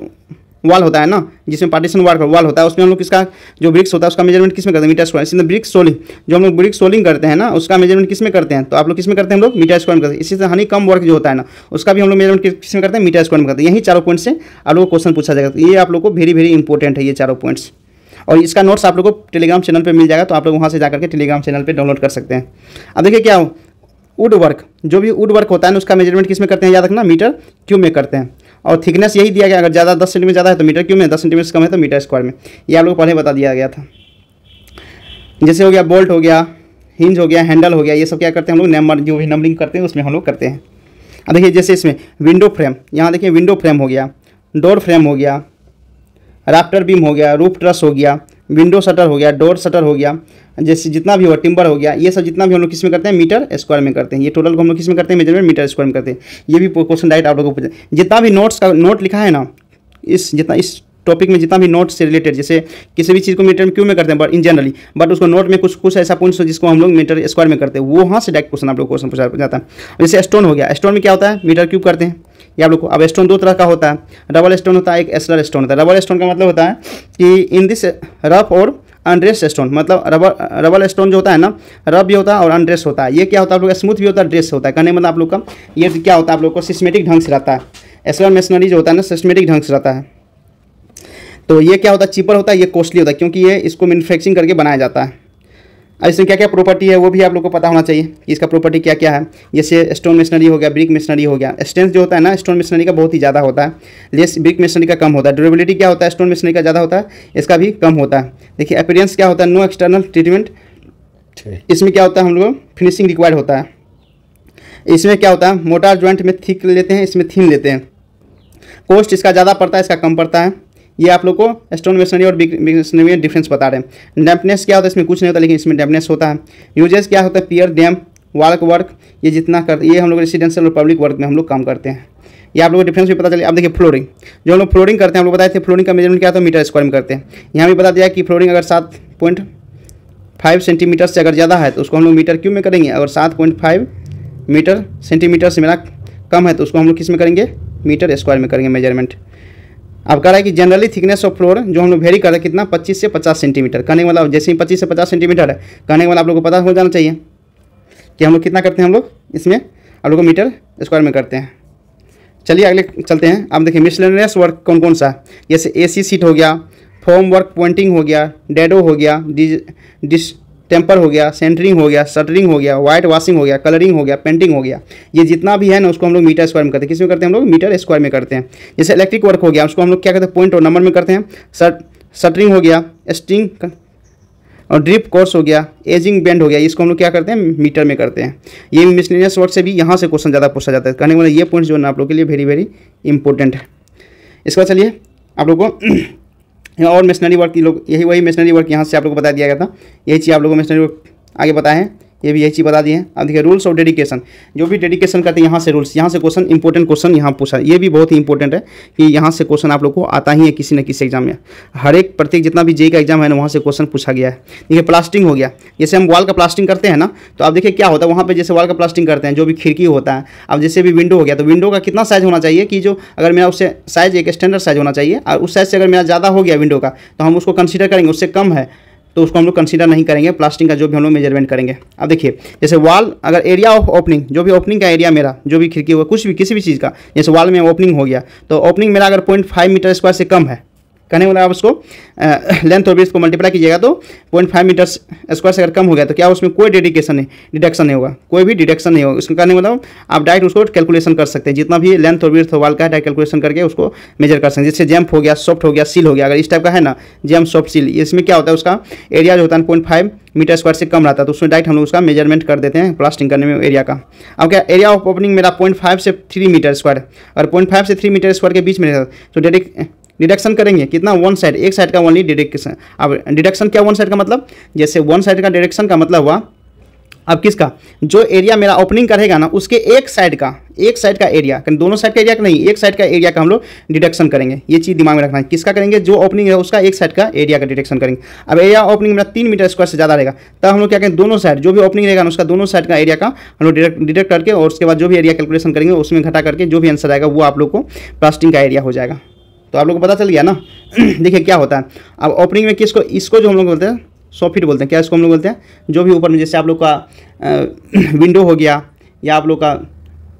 वाल होता है ना जिसमें पार्टीशन वार वाल होता है उसमें हम लोग किसका जो ब्रिक्स होता है उसका मेजरमेंट किस में करते हैं मीटर स्क्वायर इसमें ब्रिक्स सोलिंग जो हम लोग ब्रिक्स सोलिंग करते हैं ना उसका मेजरमेंट किस में करते हैं तो आप लोग किस में करते हैं हम लोग मीटर स्क्वायर में करते हैं इसी तरह हनी कम वर्क जो होता है ना उसका भी हम लोग मेजरमेंट किस में करते हैं मीटर स्क्वायर में करते हैं यही चारों पॉइंट से आप लोग को क्वेश्चन पूछा जाएगा तो ये आप लोग को वेरी वेरी इंपॉर्टेंट है ये चारों पॉइंट्स और इसका नोट्स आप लोग को टेलीग्राम चैनल पर मिल जाएगा तो आप लोग वहाँ से जाकर के टेलीग्राम चैनल पर डाउनलोड कर सकते हैं अब देखिए क्या वुड वर्क जो भी वुड वर्क होता है ना उसका मेजरमेंट किस में करते हैं याद रखना मीटर क्यूब में करते हैं और थिकनेस यही दिया गया अगर ज़्यादा दस सेंटीमीटर ज़्यादा है तो मीटर क्यों में दस सेंटीमीटर कम है तो मीटर स्क्वायर में ये आप लोग पहले बता दिया गया था जैसे हो गया बोल्ट हो गया हिंज हो गया हैंडल हो गया ये सब क्या करते हैं हम लोग नंबर जो भी नंबरिंग करते हैं उसमें हम लोग करते हैं अब देखिए जैसे इसमें विंडो फ्रेम यहाँ देखिए विंडो फ्रेम हो गया डोर फ्रेम हो गया राफ्टर बीम हो गया रूफ ट्रस हो गया विंडो शटर हो गया डोर शटर हो गया जैसे जितना भी हो टिम्बर हो गया ये सब जितना भी हम लोग किस में करते हैं मीटर स्क्वायर में करते हैं ये टोटल को हम लोग किस में करते हैं मेजरमेंट मीटर स्क्वायर में करते हैं ये भी क्वेश्चन डायरेक्ट आप लोगों को पूछा जितना भी नोट्स का नोट लिखा है ना इस जितना इस टॉपिक में जितना भी नोट से रिलेटेड जैसे किसी भी चीज़ को मीटर में क्यों में करते हैं बट इन जनरली बट उसको नोट में कुछ कुछ ऐसा पॉइंट्स जिसको हम लोग मीटर स्क्वायर में करते हैं वो वहाँ से डायरेक्ट क्वेश्चन आप लोग क्वेश्चन पूछा जाता है जैसे स्टोन हो गया स्टोन में क्या होता है मीटर क्यूब करते हैं ये आप लोग को अब स्टोन दो तरह का होता है डबल स्टोन होता है एक एसलर स्टोन होता है डबल स्टोन का मतलब होता है कि इन दिस रफ और अनड्रेस स्टोन मतलब रबर रबल स्टोन जो होता है ना रब भी होता है और अनड्रेस होता है ये क्या होता है आप लोग का स्मूथ भी होता है ड्रेस होता है कहने मतलब आप लोग का ये क्या होता है आप लोग को सिस्मेटिक ढंग से रहता है एसलर मशीनरी जो होता है ना सिस्मेटिक ढंग से रहता है तो ये क्या होता है चीपर होता है ये कॉस्टली होता है क्योंकि ये इसको मैनुफैक्चरिंग करके बनाया जाता है इसमें क्या क्या प्रॉपर्टी है वो भी आप लोग को पता होना चाहिए कि इसका प्रॉपर्टी क्या क्या है जैसे स्टोन मशीनरी हो गया ब्रिक मशीनरी हो गया स्ट्रेंथ जो होता है ना स्टोन मशीनरी का बहुत ही ज़्यादा होता है लेस ब्रिक मशीनरी का कम होता है ड्यूरेबिलिटी क्या होता है स्टोन मशीनरी का ज़्यादा होता है इसका भी कम होता है देखिए अपीरेंस क्या होता है नो एक्सटर्नल ट्रीटमेंट इसमें क्या होता है हम लोग फिनिशिंग रिक्वायर्ड होता है इसमें क्या होता है मोटार ज्वाइंट में थिक लेते हैं इसमें थीन लेते हैं कॉस्ट इसका ज़्यादा पड़ता है इसका कम पड़ता है ये आप लोग को स्टोन मेसनरी और बिग मेसनरी में डिफरेंस बता रहे हैं डैम्पनेस क्या होता है इसमें कुछ नहीं होता लेकिन इसमें डैम्पनेस होता है यूजेस क्या होता है पियर डैम वर्क वर्क ये जितना करते ये हम लोग रेसिडेंशियल और पब्लिक वर्क में हम लोग काम करते हैं ये आप लोगों को डिफरेंस भी पता चले आप देखिए फ्लोरिंग जो हम लोग फ्लोरिंग करते हैं हम लोग बताए थे फ्लोरिंग का मेजरमेंट क्या होता है मीटर स्क्वायर में करते हैं यहाँ भी बता दिया कि फ्लोरिंग अगर सात पॉइंट फाइव सेंटीमीटर से अगर ज़्यादा है तो उसको हम लोग मीटर क्यूब में करेंगे अगर सात पॉइंट फाइव मीटर सेंटीमीटर से मेरा कम है तो उसको हम लोग किस में करेंगे मीटर स्क्वायर में करेंगे मेजरमेंट अब कह रहा है कि जनरली थिकनेस ऑफ फ्लोर जो हम लोग वेरी कर रहे हैं कितना 25 से 50 सेंटीमीटर कहने वाला मतलब, जैसे ही 25 से 50 सेंटीमीटर है कहने वाला मतलब आप लोगों को पता हो जाना चाहिए कि हम लोग कितना करते हैं हम लोग इसमें आप लोग को मीटर स्क्वायर में करते हैं चलिए अगले चलते हैं आप देखिए मिसलेनियस वर्क कौन कौन सा जैसे ए सी सीट हो गया फॉर्म वर्क पॉइंटिंग हो गया डेडो हो गया डिस टेम्पर हो गया सेंटरिंग हो गया शटरिंग हो गया वाइट वाशिंग हो गया कलरिंग हो गया पेंटिंग हो गया ये जितना भी है ना उसको हम लोग मीटर स्क्वायर में करते हैं किसमें करते हैं हम लोग मीटर स्क्वायर में करते हैं जैसे इलेक्ट्रिक वर्क हो गया उसको हम लोग क्या करते हैं पॉइंट और नंबर में करते हैं शटरिंग हो गया स्टिंग और ड्रिप कोर्स हो गया एजिंग बैंड हो गया इसको हम लोग क्या करते हैं मीटर में करते हैं ये मिसलिनियस वर्ड से भी यहाँ से क्वेश्चन ज़्यादा पूछा जाता है कहने वाला मतलब ये पॉइंट जो है ना आप लोग के लिए वेरी वेरी इंपॉर्टेंट है इसका चलिए आप लोग को और मशीनरी वर्क की लोग यही वही मिशनरी वर्क यहाँ से आप लोग को बता दिया गया था यही चीज़ आप लोगों को मशीनरी वर्क आगे बताएं ये भी यही चीज़ बता दिए अब देखिए रूल्स और डेडिकेशन जो भी डेडिकेशन करते हैं यहाँ से रूल्स यहाँ से क्वेश्चन इंपॉर्टेंट क्वेश्चन यहाँ पूछा ये भी बहुत ही इंपॉर्टेंट है कि यहाँ से क्वेश्चन आप लोग को आता ही है किसी न किसी एग्जाम में हर एक प्रत्येक जितना भी जे का एग्जाम है ना वहाँ से क्वेश्चन पूछा गया है देखिए प्लास्टिंग हो गया जैसे हम वॉल का प्लास्टिंग करते हैं ना तो आप देखिए क्या होता है वहाँ पर जैसे वॉल का प्लास्टिंग करते हैं जो भी खिड़की होता है अब जैसे भी विंडो हो गया तो विंडो का कितना साइज होना चाहिए कि जो अगर मेरा उससे साइज एक स्टैंडर्ड साइज होना चाहिए और उस साइज से अगर मेरा ज़्यादा हो गया विंडो का तो हम उसको कंसिडर करेंगे उससे कम है तो उसको हम लोग कंसीडर नहीं करेंगे प्लास्टिंग का जो भी हम लोग मेजरमेंट करेंगे अब देखिए जैसे वॉल अगर एरिया ऑफ ओपनिंग जो भी ओपनिंग का एरिया मेरा जो भी खिड़की हुआ कुछ भी किसी भी चीज़ का जैसे वॉल में ओपनिंग हो गया तो ओपनिंग मेरा अगर पॉइंट फाइव मीटर स्क्वायर से कम है कहने वाला मतलब आप उसको लेंथ और ब्रेथ को मल्टीप्लाई कीजिएगा तो पॉइंट फाइव मीटर स्क्वायर से अगर कम हो गया तो क्या उसमें कोई डेडिकेशन नहीं डिडक्शन नहीं होगा कोई भी डिडक्शन नहीं होगा उसका कहने वाला मतलब आप डायरेक्ट उसको कैलकुलेशन कर सकते हैं जितना भी लेंथ और ब्रेथ वाल का है डायरेक्ट कैलकुलेशन करके उसको मेजर कर सकते हैं जैसे जैम्प हो गया सॉफ्ट हो गया सील हो गया अगर इस टाइप का है ना जैम्प सॉफ्ट सील इसमें क्या होता है उसका एरिया जो होता है पॉइंट फाइव मीटर स्क्वायर से कम रहता है तो उसमें डायरेक्ट हम लोग उसका मेजरमेंट कर देते हैं प्लास्टिंग करने में एरिया का अब क्या एरिया ऑफ ओपनिंग मेरा पॉइंट फाइव से थ्री मीटर स्क्वायर और पॉइंट फाइव से थ्री मीटर स्क्वायर के बीच में रहता तो डायरेक्ट डिडक्शन करेंगे कितना वन साइड एक साइड का ओनली डिडक्शन अब डिडक्शन क्या वन साइड का मतलब जैसे वन साइड का डिडक्शन का मतलब हुआ अब किसका जो एरिया मेरा ओपनिंग का रहेगा ना उसके एक साइड का एक साइड का एरिया दोनों साइड का एरिया का नहीं एक साइड का एरिया का हम लोग डिडक्शन करेंगे ये चीज़ दिमाग में रखना है किसका करेंगे जो ओपनिंग है उसका एक साइड का एरिया का डिडक्शन करेंगे अब एरिया ओपनिंग मेरा तीन मीटर स्क्वायर से ज़्यादा रहेगा तब हम लोग क्या करेंगे दोनों साइड जो भी ओपनिंग रहेगा ना उसका दोनों साइड का एरिया का हम लोग डिडक्ट करके और उसके बाद जो भी एरिया कैलकुलेशन करेंगे उसमें घटा करके जो भी आंसर आएगा वो आप लोग को प्लास्टिंग का एरिया हो जाएगा तो आप लोग को पता चल गया ना देखिए क्या होता है अब ओपनिंग में किसको इसको जो हम लोग बोलते हैं सौ बोलते हैं क्या इसको हम लोग बोलते हैं जो भी ऊपर में जैसे आप लोग का विंडो हो गया या आप लोग का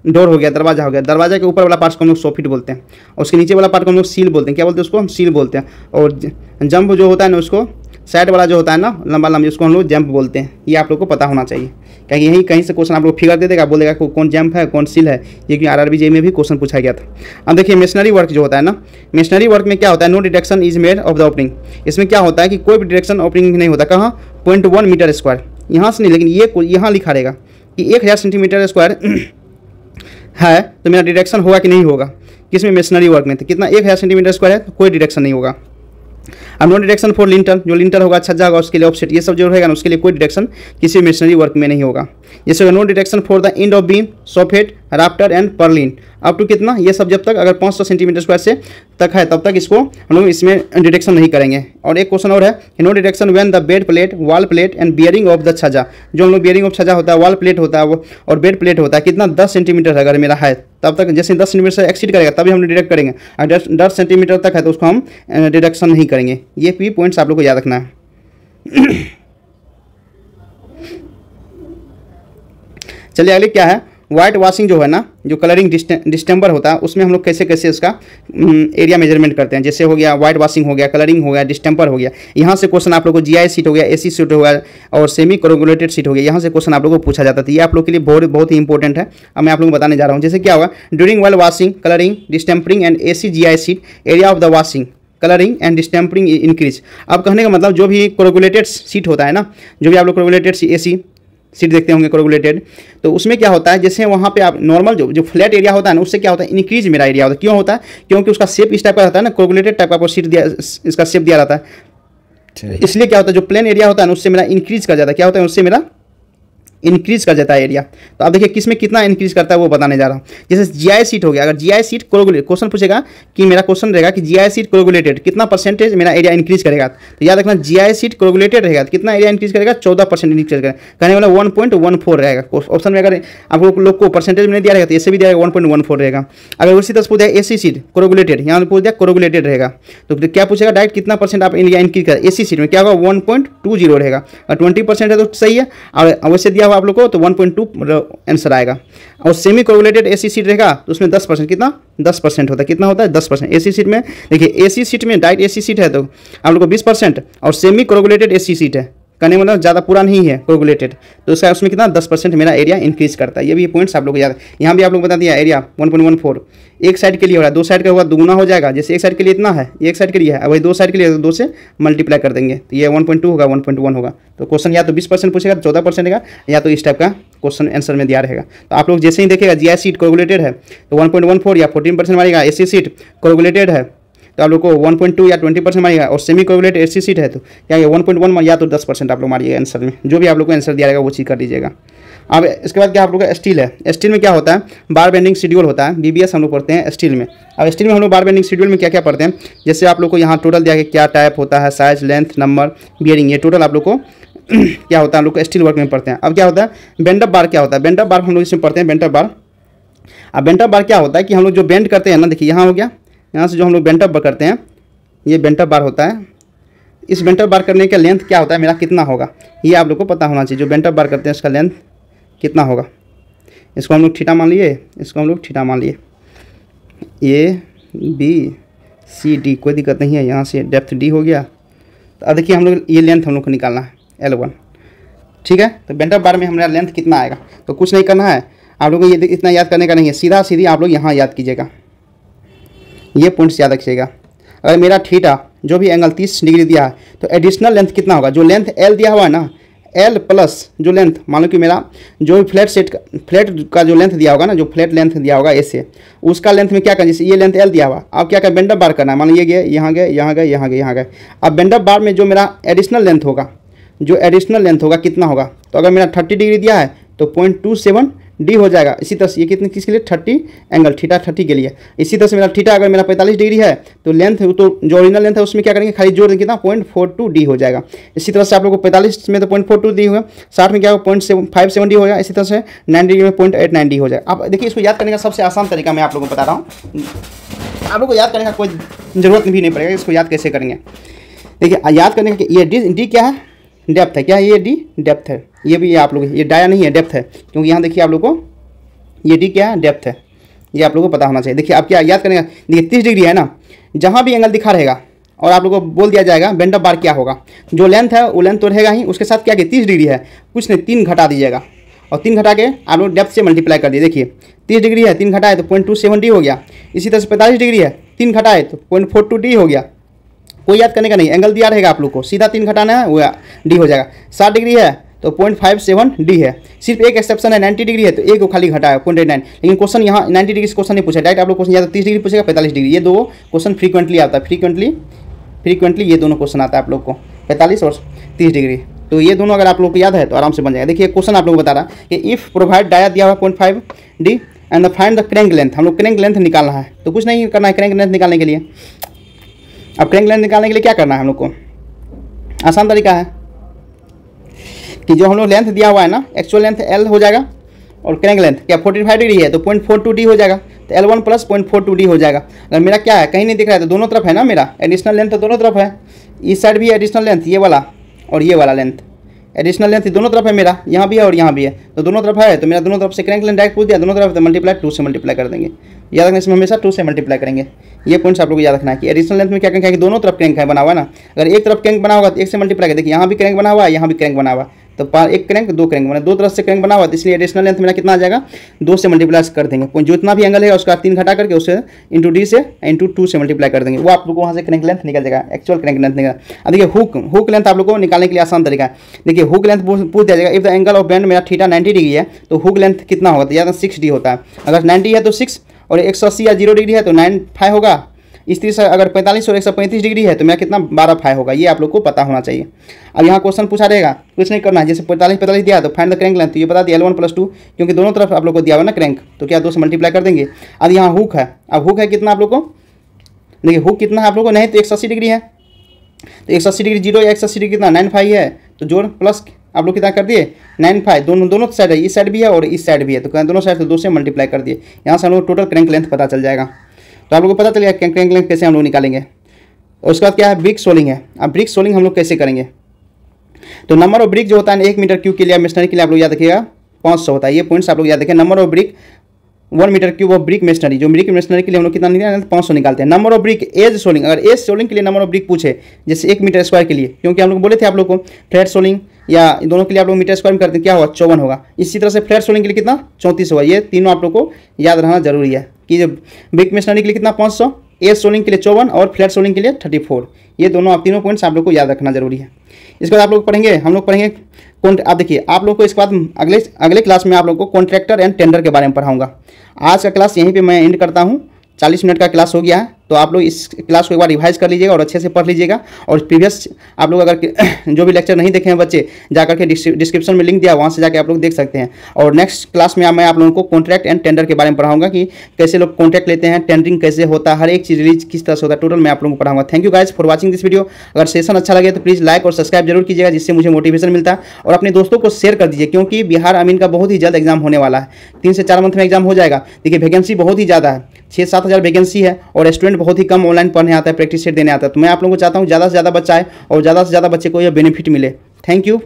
डोर हो गया दरवाजा हो गया दरवाजा के ऊपर वाला पार्ट को हम लोग सॉफिट बोलते हैं और उसके नीचे वाला पार्ट को हम लोग सील बोलते हैं क्या बोलते हैं उसको हम सील बोलते हैं और जंप जो होता है ना उसको साइड वाला जो होता है ना लंबा लंबी उसको हम लोग जंप बोलते हैं ये आप लोग को पता होना चाहिए क्या यही कहीं से क्वेश्चन आप लोग फिगर दे देगा बोलेगा कौन जम्प है कौन सील है ये क्योंकि आर जे में भी क्वेश्चन पूछा गया था अब देखिए मिशनरी वर्क जो होता है ना मिशनरी वर्क में क्या होता है no deduction is made of the opening इसमें क्या होता है कि कोई भी डिडक्शन ओपनिंग नहीं होता कहाँ पॉइंट वन मीटर स्क्वायर यहाँ से नहीं लेकिन ये यहाँ लिखा रहेगा कि एक हज़ार सेंटीमीटर स्क्वायर है तो मेरा डिडक्शन होगा कि नहीं होगा किसमें मिशनरी वर्क में तो कितना एक हज़ार सेंटीमीटर स्क्वायर है तो कोई डिडक्शन नहीं होगा अब नो डिडक्शन फॉर लिंटर जो लिंटर होगा छज्जा अच्छा होगा उसके लिए ऑफसेट ये सब जो रहेगा ना उसके लिए कोई डिडक्शन किसी मशीनरी वर्क में नहीं होगा जैसे no detection for the end of beam soffit rafter and purlin up to कितना ये सब जब तक अगर पाँच सौ सेंटीमीटर स्क्वायर से तक है तब तक इसको हम लोग इसमें डिटेक्शन नहीं करेंगे और एक क्वेश्चन और है no detection when the bed plate wall plate and bearing of the छजा जो हम लोग बियरिंग ऑफ छजा होता है वॉल प्लेट होता है वो और बेड प्लेट होता है कितना दस सेंटीमीटर अगर मेरा है तब तक जैसे दस सेंटीमीटर से एक्सीड करेगा तभी हम डिटेक्ट करेंगे अगर दस सेंटीमीटर तक है तो उसको हम डिटेक्शन नहीं करेंगे ये भी पॉइंट्स आप लोग को याद रखना है चलिए अगले क्या है व्हाइट वाशिंग जो है ना जो कलरिंग डिस्टेंबर होता है उसमें हम लोग कैसे कैसे उसका एरिया हम्म, मेजरमेंट करते हैं जैसे हो गया व्हाइट वाशिंग हो गया कलरिंग हो गया डिस्टेंबर हो गया यहाँ से क्वेश्चन आप लोग को जीआई सीट हो गया एसी सीट हो गया और सेमी कोरोगुलेटेड सीट हो गया यहाँ से क्वेश्चन आप लोग को पूछा जाता था तो ये आप लोग के लिए बहुत बहुत ही इंपॉर्टेंट है अब मैं आप लोग को बताने जा रहा हूँ जैसे क्या होगा during while washing colouring distempering and A C sheet area of the washing colouring and distempering increase अब कहने का मतलब जो भी कोरोगुलेटेड सीट होता है ना जो भी आप लोग कोरोगुलेटेड ए सी सीट देखते होंगे कोरोगुलेटेड तो उसमें क्या होता है जैसे वहाँ पे आप नॉर्मल जो जो फ्लैट एरिया होता है ना उससे क्या होता है इंक्रीज मेरा एरिया होता है क्यों होता है क्योंकि उसका शेप इस टाइप का रहता है ना कोरोगुलेटेड टाइप का सीट दिया इसका शेप दिया रहता है इसलिए क्या होता है जो प्लेन एरिया होता है ना उससे मेरा इंक्रीज कर जाता है क्या होता है उससे मेरा इंक्रीज़ कर जाता है एरिया तो आप देखिए किस में कितना इंक्रीज़ करता है वो बताने जा रहा हूँ जैसे जीआई सीट हो गया अगर जीआई सीट कोरोगुलेट क्वेश्चन पूछेगा कि मेरा क्वेश्चन रहेगा कि जीआई सीट कोरोगुलेटेड कितना परसेंटेज मेरा एरिया इंक्रीज़ करेगा तो याद रखना जीआई सीट कोरोगुलेटेड रहेगा तो कितना एरिया इंक्रीज़ करेगा चौदह परसेंट इंक्रीज करेगा कहने वाला वन पॉइंट वन फोर रहेगा ऑप्शन में अगर आप लोग को परसेंटेज में दिया रहेगा तो ऐसे भी दिया वन पॉइंट वन फोर रहेगा अगर उसी तरह पूछा ए सी सीट कोरोगुलेटेड यहाँ पूछ दिया कोरोगुलेटेड रहेगा तो क्या पूछेगा डायरेक्ट कितना परसेंट आप एरिया इंक्रीज करें ए सी सीट में क्या होगा वन पॉइंट टू जीरो रहेगा और ट्वेंटी परसेंट है तो सही है और अवश्य दिया हुआ आप लोग को तो वन पॉइंट टू आंसर आएगा और semi corrugated A C sheet रहेगा तो उसमें दस परसेंट कितना दस परसेंट होता है कितना होता है दस परसेंट ए सी सीट में देखिए ए सी सीट में डाइट ए सी सीट है तो आप लोग को बीस परसेंट और semi corrugated A C sheet है करने मतलब ज़्यादा पूरा नहीं है कोगुलेटेड तो उसका उसमें कितना दस परसेंट मेरा एरिया इंक्रीज करता है ये भी पॉइंट्स आप लोग याद यहाँ भी आप लोग बता दिया area one point one four एक साइड के लिए हो रहा है दो साइड का होगा दोगुना हो जाएगा जैसे एक साइड के लिए इतना है एक साइड के लिए है वही दो साइड के लिए तो दो से मल्टीप्लाई कर देंगे तो ये वन पॉइंट टू होगा वन पॉइंट वन होगा तो क्वेश्चन या तो बीस परसेंट पूछेगा चौदह परसेंट का या तो इस टाइप का क्वेश्चन आंसर में दिया रहेगा तो आप लोग जैसे ही देखेगा जी आई सीट कैलकुलेटेड है तो वन पॉइंट वन फोर या फोर्टीन परसेंट मारेगा ए सी सीट कैलकुलेटेड है तो आप लोग को वन पॉइंट टू या ट्वेंटी परसेंट मारिएगा और semi corrugated S C sheet है तो या ये वन पॉइंट वन या तो दस परसेंट आप लोग मारिएगा आंसर में जो भी आप लोग को आंसर दिया जाएगा वो चीज़ कर दीजिएगा अब इसके बाद क्या आप लोग का स्टील है स्टील में क्या होता है बार बेंडिंग शेड्यूल होता है बी हम लोग पढ़ते हैं स्टील में अब स्टील में हम लोग बार बेंडिंग शेड्यूल में क्या क्या पढ़ते हैं जैसे आप लोग को यहाँ टोटल दिया कि क्या टाइप होता है साइज लेंथ नंबर बियरिंग ये टोटल आप लोग को क्या होता है हम लोग स्टील वर्क में पढ़ते हैं अब क्या होता है बेंडअप बार क्या होता है बेंडअप बार हम लोग इसमें पढ़ते हैं बेंडअप बार अब बेंडअप बार क्या होता है कि हम लोग जो बेंड करते हैं ना देखिए यहाँ हो गया यहाँ से जो हम लोग बेंटअप बार करते हैं ये बेंटअप बार होता है इस बेंटअप बार करने का लेंथ क्या होता है मेरा कितना होगा ये आप लोग को पता होना चाहिए जो बेंटअप बार करते हैं इसका लेंथ कितना होगा इसको हम लोग ठीठा मान लिए इसको हम लोग ठीठा मान लिए ए बी सी डी कोई दिक्कत नहीं है यहाँ से डेप्थ डी हो गया तो अब देखिए हम लोग ये लेंथ हम लोग को निकालना है एल वन ठीक है तो बेंटअप बार में हमारा लेंथ कितना आएगा तो कुछ नहीं करना है आप लोगों को ये इतना याद करने का नहीं है सीधा सीधी आप लोग यहाँ याद कीजिएगा ये पॉइंट्स याद रखिएगा अगर मेरा थीटा जो भी एंगल 30 डिग्री दिया है तो एडिशनल लेंथ कितना होगा जो लेंथ एल दिया हुआ है ना एल प्लस जो लेंथ मान लो कि मेरा जो भी फ्लैट सेट फ्लैट का जो लेंथ दिया होगा ना जो फ्लैट लेंथ दिया होगा ऐसे उसका लेंथ में क्या करना जैसे ये लेंथ एल दिया हुआ अब क्या करें बेंडअप बार करना है मान लो ये गए यहाँ गए यहाँ गए यहाँ गए यहाँ गए अब बेंडअप बार में जो मेरा एडिशनल लेंथ होगा जो एडिशनल लेंथ होगा कितना होगा तो अगर मेरा थर्टी डिग्री दिया है तो पॉइंट टू सेवन डी हो जाएगा इसी तरह से ये कितने किसके लिए थर्टी एंगल ठीठा थर्टी के लिए इसी तरह से मेरा ठीठा अगर मेरा पैंतालीस डिग्री है तो लेंथ तो जो ओरिजिनल लेंथ है उसमें क्या करेंगे खाली जोड़ देंगे कितना पॉइंट फोर टू डी हो जाएगा इसी तरह से आप लोग को पैंतालीस में तो पॉइंट फोर टू डी होगा साठ में क्या होगा point seven five seven D हो जाएगा इसी तरह से नाइन डिग्री में पॉइंट एट नाइन डी हो जाएगा आप देखिए इसको याद करने का सबसे आसान तरीका मैं आप लोगों को बता रहा हूँ आप लोग को याद करने का कोई ज़रूरत भी नहीं पड़ेगा इसको याद कैसे करेंगे देखिए याद करने का ये डी डी क्या है डेप्थ है क्या है ये डी डेप्थ है ये भी आप लोग ये डाया नहीं है डेप्थ है क्योंकि यहाँ देखिए आप लोग को ये डी क्या है डेप्थ है ये आप लोग को पता होना चाहिए देखिए आप क्या याद करेंगे देखिए तीस डिग्री है ना जहाँ भी एंगल दिखा रहेगा और आप लोग को बोल दिया जाएगा बेंड ऑफ बार क्या होगा जो लेंथ है वो लेंथ तो रहेगा ही उसके साथ क्या कि तीस डिग्री है कुछ नहीं तीन घटा दीजिएगा और तीन घटा के आप लोग डेप्थ से मल्टीप्लाई कर दिए देखिए तीस डिग्री है तीन घटा है तो पॉइंट टू सेवन डी हो गया इसी तरह से पैंतालीस डिग्री है तीन घटा है तो पॉइंट फोर टू डी हो गया कोई याद करने का नहीं एंगल दिया रहेगा आप लोग को सीधा तीन घटाना है वो डी हो जाएगा साठ डिग्री है तो पॉइंट फाइव सेवन डी है सिर्फ एक एक्सेप्शन है नाइन्टी डिग्री है तो एक को खाली घटा है पॉइंट नाइन लेकिन क्वेश्चन यहाँ नाइन्टी डिग्री क्वेश्चन नहीं पूछा डायरेक्ट आप लोग क्वेश्चन या तो तीस डिग्री पूछेगा पैंतालीस डिग्री ये दो क्वेश्चन फ्रीक्वेंटली आता है फ्रीक्वेंटली फ्रीक्वेंटली ये दोनों क्वेश्चन आता है आप लोग को पैंतालीस और तीस डिग्री तो ये दोनों अगर आप लोग को याद है तो आराम से बन जाएगा देखिए क्वेश्चन आप लोग बता रहा है कि इफ़ प्रोवाइड डाया दिया हुआ point five D and the find the crank length हम लोग क्रैंक लेंथ निकालना है तो कुछ नहीं करना है क्रैंक लेंथ निकालने के लिए अब क्रैंक लेंथ निकालने के लिए क्या करना है हम लोग को आसान तरीका है कि जो हम लोग लेंथ दिया हुआ है ना एक्चुअल लेंथ एल हो जाएगा और क्रैंक लेंथ क्या फोर्टी फाइव डिग्री है तो पॉइंट फोर टू डी हो जाएगा तो L one plus point four two D हो जाएगा अगर मेरा क्या है कहीं नहीं दिख रहा है तो दोनों तरफ है ना मेरा एडिशनल लेंथ तो दोनों तरफ है इस साइड भी एडिशनल लेंथ ये वाला और ये वाला लेंथ एडिशनल लेंथ दोनों तरफ है मेरा यहाँ भी है और यहाँ भी है तो दोनों तरफ है तो मेरा दोनों तरफ से क्रैंक लेंथ डायरेक्ट पूछ दिया दोनों तरफ तो मल्टीप्लाई टू से मल्टीप्लाई कर देंगे याद रखना इसमें हमेशा टू से मल्टीप्लाई करेंगे ये पॉइंट्स आप लोग को याद रखना है कि एडिशनल लेंथ में क्या क्या दोनों तरफ क्रैंक है बना हुआ ना अगर एक तरफ क्रैंक बना होगा तो एक से मल्टीप्लाई कर देखिए यहाँ भी क्रैंक बना हुआ है यहाँ भी क्रैंक बना हुआ तो पाँच एक क्रैंक दो क्रैंक मैंने दो तरफ से क्रैंक बना हुआ इसलिए एडिशनल लेंथ मेरा कितना आ जाएगा दो से मल्टीप्लाई कर देंगे जो इतना भी एंगल है उसका तीन घटा करके उसे इंटू डी से इंटू टू से मल्टीप्लाई कर देंगे वो आप लोग वहाँ से क्रैंक लेंथ निकल जाएगा एक्चुअल क्रैंक लेंथ निकल अब देखिए हुक हुक लेंथ आप लोग को निकालने के लिए आसान तरीका है देखिए हुक लेंथ पूछ दिया जाएगा if the angle of bend मेरा थीटा नाइन्टी डिग्री है तो हुक लेंथ कितना होता है तो या तो सिक्स डी होता है अगर नाइन्टी है तो सिक्स और एक सौ अस्सी या जीरो डिग्री है तो नाइन फाइव होगा स्त्री से अगर पैंतालीस और एक सौ पैंतीस डिग्री है तो मेरा कितना बारह फाइव होगा ये आप लोग को पता होना चाहिए अब यहाँ क्वेश्चन पूछा रहेगा कुछ नहीं करना है जैसे पैंतालीस पैंतालीस दिया तो फाइंड द क्रैंक लेंथ ये बता दिया एल वन प्लस टू क्योंकि दोनों तरफ आप लोग को दिया हुआ ना क्रैंक तो क्या दो से मल्टीप्लाई कर देंगे अब यहाँ हुक है अब हुक है कितना आप लोग को देखिए हुक कितना है आप लोग को नहीं तो एक सौ अस्सी डिग्री है तो एक सौ अस्सी डिग्री जीरो या एक सौ अस्सी डिग्री कितना नाइन फाइव है तो जोड़ प्लस आप लोग कितना कर दिए नाइन फाइव दोनों दोनों साइड है इस साइड भी है और इस साइड भी है तो दोनों साइड से दो से मल्टीप्लाई कर दिए यहाँ से हम लोग टोटल क्रैंक लेंथ पता चल जाएगा तो आप लोग को पता चलेगा कैंक्रेंग लेंथ कैसे हम लोग निकालेंगे और उसके बाद क्या है ब्रिक सोलिंग है अब ब्रिक सोलिंग हम लोग कैसे करेंगे तो नंबर ऑफ ब्रिक जो होता है एक मीटर क्यूब के लिए मिशनरी के लिए आप लोग याद रखिएगा पाँच सौ होता है ये पॉइंट्स आप लोग याद रखें number of brick one metre cube of brick masonry जो ब्रिक मशीनरी के लिए हम लोग कितना निकालते हैं पाँच सौ निकालते हैं number of brick edge soling अगर एज सोलिंग के लिए नंबर ऑफ ब्रिक पूछे जैसे एक मीटर स्क्वायर के लिए क्योंकि हम लोग बोले थे आप लोग को फ्लैट सोलिंग या दोनों के लिए आप लोग मीटर स्क्वायर में करते हैं क्या होगा चौवन होगा इसी तरह से फ्लैट सोलिंग के लिए कितना चौंतीस होगा ये तीनों आप लोग को याद रहना जरूरी है कि ब्रिक मिशनरी के लिए कितना पाँच सौ ए सोलिंग के लिए चौवन और फ्लैट सोलिंग के लिए थर्टी फोर ये दोनों आप तीनों पॉइंट्स आप लोग को याद रखना जरूरी है इसके बाद आप लोग पढ़ेंगे हम लोग पढ़ेंगे आप देखिए आप लोग को इसके बाद अगले अगले क्लास में आप लोग को कॉन्ट्रैक्टर एंड टेंडर के बारे में पढ़ाऊंगा आज का क्लास यहीं पर मैं एंड करता हूँ चालीस मिनट का क्लास हो गया है तो आप लोग इस क्लास को एक बार रिवाइज कर लीजिएगा और अच्छे से पढ़ लीजिएगा और प्रीवियस आप लोग अगर जो भी लेक्चर नहीं देखे हैं बच्चे जाकर के डिस्क्रिप्शन में लिंक दिया वहाँ से जाकर आप लोग देख सकते हैं और नेक्स्ट क्लास में मैं आप लोगों को कॉन्ट्रैक्ट एंड टेंडर के बारे में पढ़ाऊंगा कि कैसे लोग कॉन्ट्रैक्ट लेते हैं टेंडरिंग कैसे होता है हर एक चीज़ रिलीज किस तरह से होता है टोटल मैं आप लोगों को पढ़ाऊंगा thank you guys for watching this video अगर सेशन अच्छा लगे तो प्लीज़ लाइक और सब्सक्राइब जरूर कीजिएगा जिससे मुझे मोटिवेशन मिलता है और अपने दोस्तों को शेयर कर दीजिए क्योंकि बिहार अमीन का बहुत ही जल्द एग्जाम होने वाला है तीन से चार मंथ में एग्जाम हो जाएगा देखिए वैकेंसी बहुत ही ज़्यादा है छः सात हज़ार वैकेंसी है और स्टूडेंट बहुत ही कम ऑनलाइन पढ़ने आता है प्रैक्टिस सेट देने आता है तो मैं आप लोगों को चाहता हूँ ज़्यादा से ज़्यादा बच्चा आए और ज़्यादा से ज़्यादा बच्चे को यह बेनिफिट मिले थैंक यू